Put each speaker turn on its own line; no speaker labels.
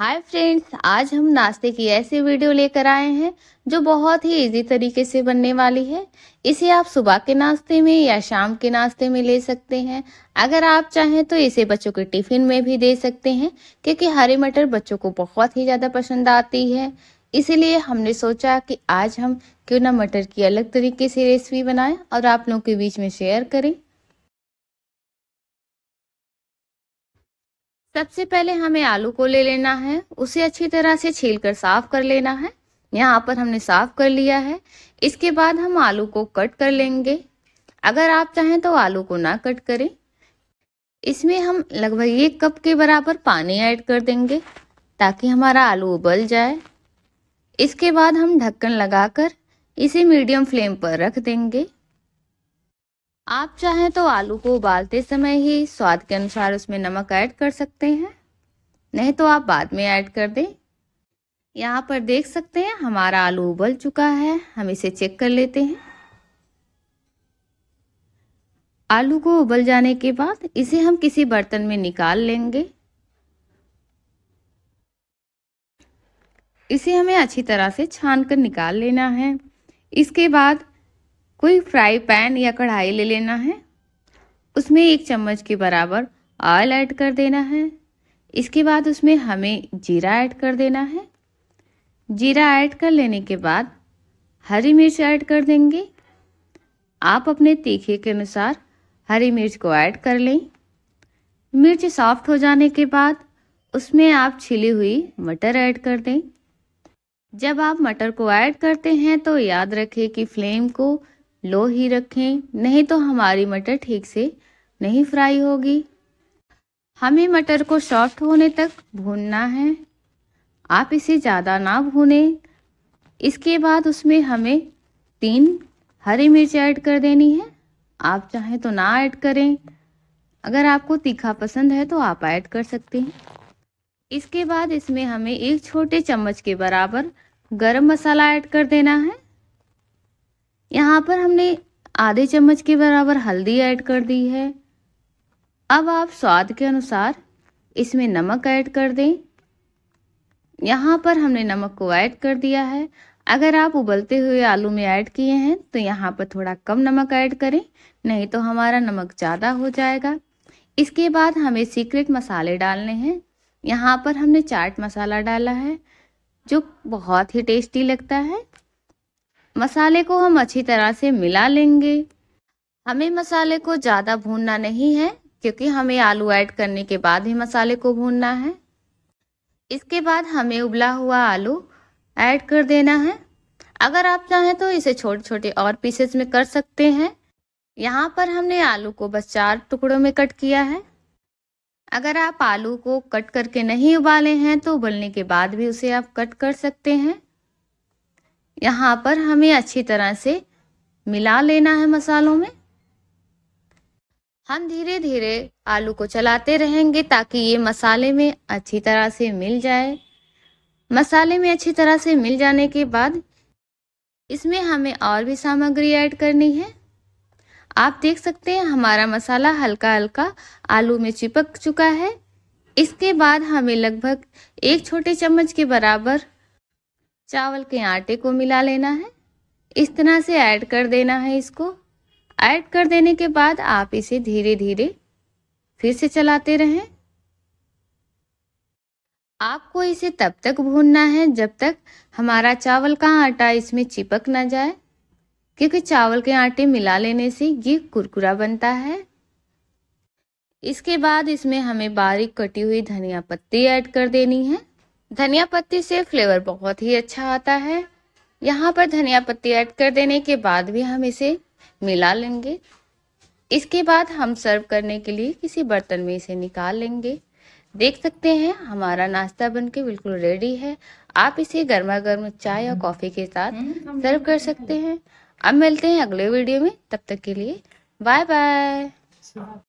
hi friends आज हम नाश्ते की ऐसी वीडियो लेकर आए हैं जो बहुत ही इजी तरीके से बनने वाली है इसे आप सुबह के नाश्ते में या शाम के नाश्ते में ले सकते हैं अगर आप चाहें तो इसे बच्चों के टिफिन में भी दे सकते हैं क्योंकि हरे मटर बच्चों को बहुत ही ज़्यादा पसंद आती है इसीलिए हमने सोचा कि आज हम क्यों ना मटर की अलग तरीके से रेसिपी बनाएं और आप लोगों के बीच में शेयर करें सबसे पहले हमें आलू को ले लेना है उसे अच्छी तरह से छील कर साफ कर लेना है यहाँ पर हमने साफ कर लिया है इसके बाद हम आलू को कट कर लेंगे अगर आप चाहें तो आलू को ना कट करें इसमें हम लगभग एक कप के बराबर पानी ऐड कर देंगे ताकि हमारा आलू उबल जाए इसके बाद हम ढक्कन लगाकर इसे मीडियम फ्लेम पर रख देंगे आप चाहें तो आलू को उबालते समय ही स्वाद के अनुसार उसमें नमक ऐड कर सकते हैं नहीं तो आप बाद में ऐड कर दें यहाँ पर देख सकते हैं हमारा आलू उबल चुका है हम इसे चेक कर लेते हैं आलू को उबल जाने के बाद इसे हम किसी बर्तन में निकाल लेंगे इसे हमें अच्छी तरह से छान कर निकाल लेना है इसके बाद कोई फ्राई पैन या कढ़ाई ले लेना है उसमें एक चम्मच के बराबर ऑयल ऐड कर देना है इसके बाद उसमें हमें जीरा ऐड कर देना है जीरा ऐड कर लेने के बाद हरी मिर्च ऐड कर देंगे आप अपने तीखे के अनुसार हरी मिर्च को ऐड कर लें मिर्च सॉफ्ट हो जाने के बाद उसमें आप छिली हुई मटर ऐड कर दें जब आप मटर को ऐड करते हैं तो याद रखें कि फ्लेम को लो ही रखें नहीं तो हमारी मटर ठीक से नहीं फ्राई होगी हमें मटर को सॉफ्ट होने तक भूनना है आप इसे ज़्यादा ना भूनें इसके बाद उसमें हमें तीन हरी मिर्च ऐड कर देनी है आप चाहें तो ना ऐड करें अगर आपको तीखा पसंद है तो आप ऐड कर सकते हैं इसके बाद इसमें हमें एक छोटे चम्मच के बराबर गरम मसाला ऐड कर देना है यहाँ पर हमने आधे चम्मच के बराबर हल्दी ऐड कर दी है अब आप स्वाद के अनुसार इसमें नमक ऐड कर दें यहाँ पर हमने नमक को ऐड कर दिया है अगर आप उबलते हुए आलू में ऐड किए हैं तो यहाँ पर थोड़ा कम नमक ऐड करें नहीं तो हमारा नमक ज़्यादा हो जाएगा इसके बाद हमें सीक्रेट मसाले डालने हैं यहाँ पर हमने चाट मसाला डाला है जो बहुत ही टेस्टी लगता है मसाले को हम अच्छी तरह से मिला लेंगे हमें मसाले को ज़्यादा भूनना नहीं है क्योंकि हमें आलू ऐड करने के बाद ही मसाले को भूनना है इसके बाद हमें उबला हुआ आलू ऐड कर देना है अगर आप चाहें तो इसे छोटे छोटे और पीसेस में कर सकते हैं यहाँ पर हमने आलू को बस चार टुकड़ों में कट किया है अगर आप आलू को कट करके नहीं उबाले हैं तो उबलने के बाद भी उसे आप कट कर सकते हैं यहाँ पर हमें अच्छी तरह से मिला लेना है मसालों में हम धीरे धीरे आलू को चलाते रहेंगे ताकि ये मसाले में अच्छी तरह से मिल जाए मसाले में अच्छी तरह से मिल जाने के बाद इसमें हमें और भी सामग्री ऐड करनी है आप देख सकते हैं हमारा मसाला हल्का हल्का आलू में चिपक चुका है इसके बाद हमें लगभग एक छोटे चम्मच के बराबर चावल के आटे को मिला लेना है इस तरह से ऐड कर देना है इसको ऐड कर देने के बाद आप इसे धीरे धीरे फिर से चलाते रहें आपको इसे तब तक भूनना है जब तक हमारा चावल का आटा इसमें चिपक ना जाए क्योंकि चावल के आटे मिला लेने से ये कुरकुरा बनता है इसके बाद इसमें हमें बारीक कटी हुई धनिया पत्ती ऐड कर देनी है धनिया पत्ती से फ्लेवर बहुत ही अच्छा आता है यहाँ पर धनिया पत्ती ऐड कर देने के बाद भी हम इसे मिला लेंगे इसके बाद हम सर्व करने के लिए किसी बर्तन में इसे निकाल लेंगे देख सकते हैं हमारा नाश्ता बनके बिल्कुल रेडी है आप इसे गर्मा गर्म चाय या कॉफ़ी के साथ सर्व हम्म, कर सकते हैं अब मिलते हैं अगले वीडियो में तब तक के लिए बाय बाय